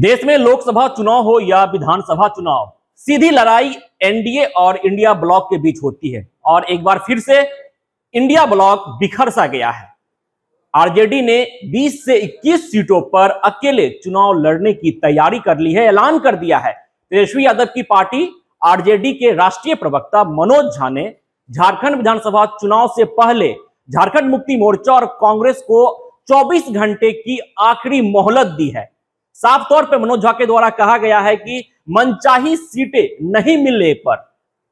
देश में लोकसभा चुनाव हो या विधानसभा चुनाव सीधी लड़ाई एनडीए और इंडिया ब्लॉक के बीच होती है और एक बार फिर से इंडिया ब्लॉक बिखर सा गया है आरजेडी ने 20 से 21 सीटों पर अकेले चुनाव लड़ने की तैयारी कर ली है ऐलान कर दिया है तेजस्वी यादव की पार्टी आरजेडी के राष्ट्रीय प्रवक्ता मनोज झा ने झारखंड विधानसभा चुनाव से पहले झारखंड मुक्ति मोर्चा और कांग्रेस को 24 घंटे की आखिरी मोहलत दी है साफ तौर पर मनोज झा के द्वारा कहा गया है कि मनचाही सीटें नहीं मिलने पर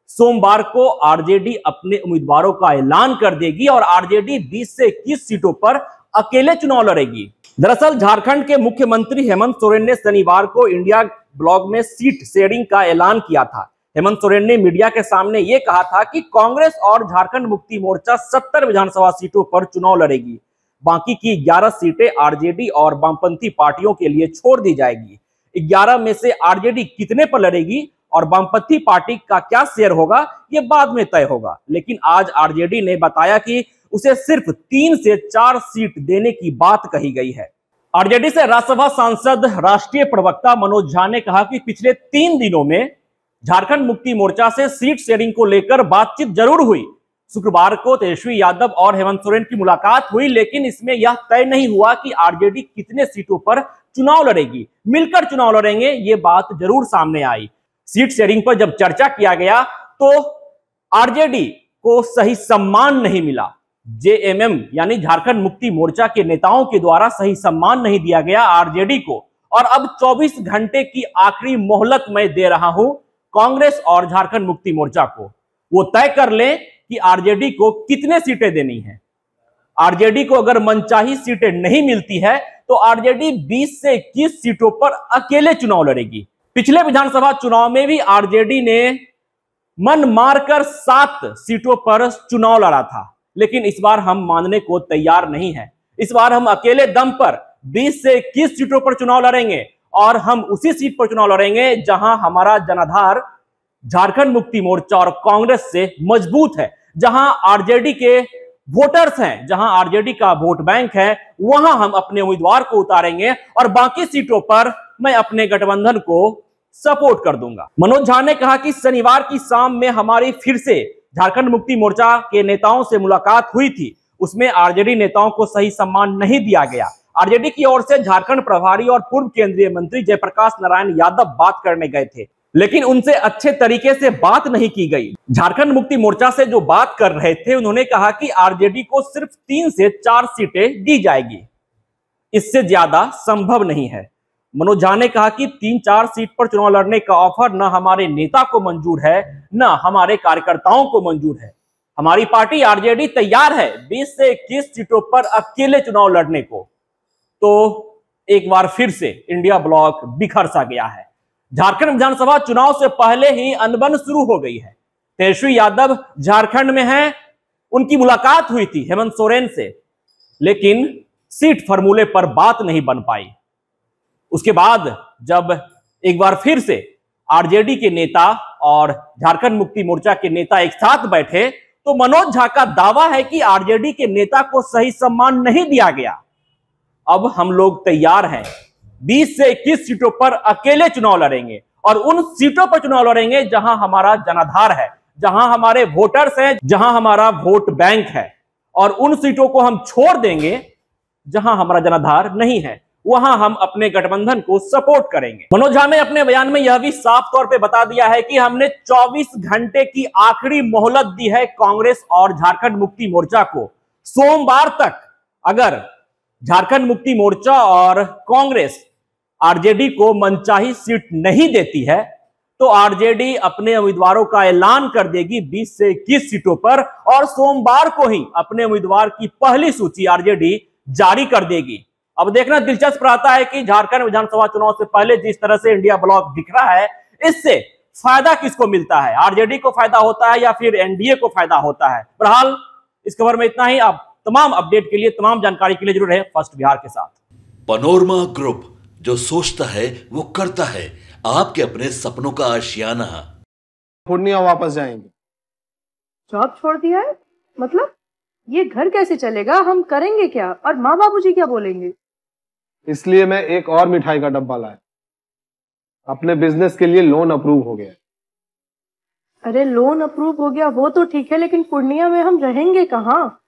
सोमवार को आरजेडी अपने उम्मीदवारों का ऐलान कर देगी और आरजेडी 20 से इक्कीस सीटों पर अकेले चुनाव लड़ेगी दरअसल झारखंड के मुख्यमंत्री हेमंत सोरेन ने शनिवार को इंडिया ब्लॉग में सीट शेयरिंग का ऐलान किया था हेमंत सोरेन ने मीडिया के सामने ये कहा था कि कांग्रेस और झारखंड मुक्ति मोर्चा सत्तर विधानसभा सीटों पर चुनाव लड़ेगी बाकी की 11 सीटें आरजेडी और वामपंथी पार्टियों के लिए छोड़ दी जाएगी 11 में से आरजेडी कितने पर लड़ेगी और वामपंथी पार्टी का क्या शेयर होगा ये बाद में तय होगा लेकिन आज आरजेडी ने बताया कि उसे सिर्फ तीन से चार सीट देने की बात कही गई है आरजेडी से राज्यसभा सांसद राष्ट्रीय प्रवक्ता मनोज झा ने कहा कि पिछले तीन दिनों में झारखंड मुक्ति मोर्चा से सीट शेयरिंग को लेकर बातचीत जरूर हुई शुक्रवार को तेजस्वी तो यादव और हेमंत सोरेन की मुलाकात हुई लेकिन इसमें यह तय नहीं हुआ कि आरजेडी कितने सीटों पर चुनाव लड़ेगी मिलकर चुनाव लड़ेंगे ये बात जरूर सामने आई सीट शेयरिंग पर जब चर्चा किया गया तो आरजेडी को सही सम्मान नहीं मिला जेएमएम यानी झारखंड मुक्ति मोर्चा के नेताओं के द्वारा सही सम्मान नहीं दिया गया आरजेडी को और अब 24 घंटे की आखिरी मोहलत मैं दे रहा हूं कांग्रेस और झारखंड मुक्ति मोर्चा को वो तय कर लें कि आरजेडी को कितने सीटें देनी है आरजेडी को अगर मनचाही सीटें नहीं मिलती है तो आरजेडी 20 से 21 सीटों पर अकेले चुनाव लड़ेगी पिछले विधानसभा चुनाव में भी आरजेडी ने मन मारकर सात सीटों पर चुनाव लड़ा था लेकिन इस बार हम मानने को तैयार नहीं है इस बार हम अकेले दम पर 20 से इक्कीस सीटों पर चुनाव लड़ेंगे और हम उसी सीट पर चुनाव लड़ेंगे जहां हमारा जनाधार झारखंड मुक्ति मोर्चा और कांग्रेस से मजबूत है जहां आरजेडी के वोटर्स हैं जहां आरजेडी का वोट बैंक है वहां हम अपने उम्मीदवार को उतारेंगे और बाकी सीटों पर मैं अपने गठबंधन को सपोर्ट कर दूंगा मनोज झा ने कहा कि शनिवार की शाम में हमारी फिर से झारखंड मुक्ति मोर्चा के नेताओं से मुलाकात हुई थी उसमें आरजेडी नेताओं को सही सम्मान नहीं दिया गया आरजेडी की ओर से झारखंड प्रभारी और पूर्व केंद्रीय मंत्री जयप्रकाश नारायण यादव बात करने गए थे लेकिन उनसे अच्छे तरीके से बात नहीं की गई झारखंड मुक्ति मोर्चा से जो बात कर रहे थे उन्होंने कहा कि आरजेडी को सिर्फ तीन से चार सीटें दी जाएगी इससे ज्यादा संभव नहीं है मनोज झा ने कहा कि तीन चार सीट पर चुनाव लड़ने का ऑफर न हमारे नेता को मंजूर है न हमारे कार्यकर्ताओं को मंजूर है हमारी पार्टी आरजेडी तैयार है 20 से 21 सीटों पर अकेले चुनाव लड़ने को तो एक बार फिर से इंडिया ब्लॉक बिखर सा गया है झारखंड विधानसभा चुनाव से पहले ही अनबन शुरू हो गई है तेजस्वी यादव झारखंड में हैं उनकी मुलाकात हुई थी हेमंत सोरेन से लेकिन सीट फॉर्मूले पर बात नहीं बन पाई उसके बाद जब एक बार फिर से आरजेडी के नेता और झारखंड मुक्ति मोर्चा के नेता एक साथ बैठे तो मनोज झा का दावा है कि आरजेडी के नेता को सही सम्मान नहीं दिया गया अब हम लोग तैयार हैं बीस से इक्कीस सीटों पर अकेले चुनाव लड़ेंगे और उन सीटों पर चुनाव लड़ेंगे जहां हमारा जनाधार है जहां हमारे वोटर्स हैं जहां हमारा वोट बैंक है और उन सीटों को हम छोड़ देंगे जहां हमारा जनाधार नहीं है वहां हम अपने गठबंधन को सपोर्ट करेंगे मनोज झा ने अपने बयान में यह भी साफ तौर पे बता दिया है कि हमने 24 घंटे की आखिरी मोहलत दी है कांग्रेस और झारखंड मुक्ति मोर्चा को सोमवार तक अगर झारखंड मुक्ति मोर्चा और कांग्रेस आरजेडी को मनचाही सीट नहीं देती है तो आरजेडी अपने उम्मीदवारों का ऐलान कर देगी 20 से इक्कीस सीटों पर और सोमवार को ही अपने उम्मीदवार की पहली सूची आरजेडी जारी कर देगी अब देखना दिलचस्प रहता है कि झारखंड विधानसभा चुनाव से पहले जिस तरह से इंडिया ब्लॉक दिख रहा है इससे फायदा किसको मिलता है आरजेडी को फायदा होता है या फिर एनडीए को फायदा होता है बहरहाल इस खबर में इतना ही आप तमाम अपडेट के लिए तमाम जानकारी के लिए जरूर रहे फर्स्ट बिहार के साथ पनोरमा ग्रुप जो सोचता है वो करता है आपके अपने सपनों का आशियाना पूर्णिया वापस जाएंगे जॉब छोड़ दिया है मतलब ये घर कैसे चलेगा हम करेंगे क्या और माँ बाबू जी क्या बोलेंगे इसलिए मैं एक और मिठाई का डब्बा लाया अपने बिजनेस के लिए लोन अप्रूव हो गया अरे लोन अप्रूव हो गया वो तो ठीक है लेकिन पूर्णिया में हम रहेंगे कहाँ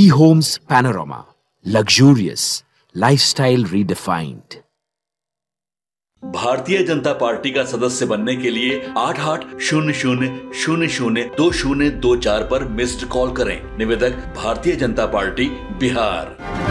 E-Homes Panorama Luxurious Lifestyle Redefined भारतीय जनता पार्टी का सदस्य बनने के लिए आठ आठ शून्य शून्य शून्य शून्य दो शून्य दो चार पर मिस्ड कॉल करें निवेदक भारतीय जनता पार्टी बिहार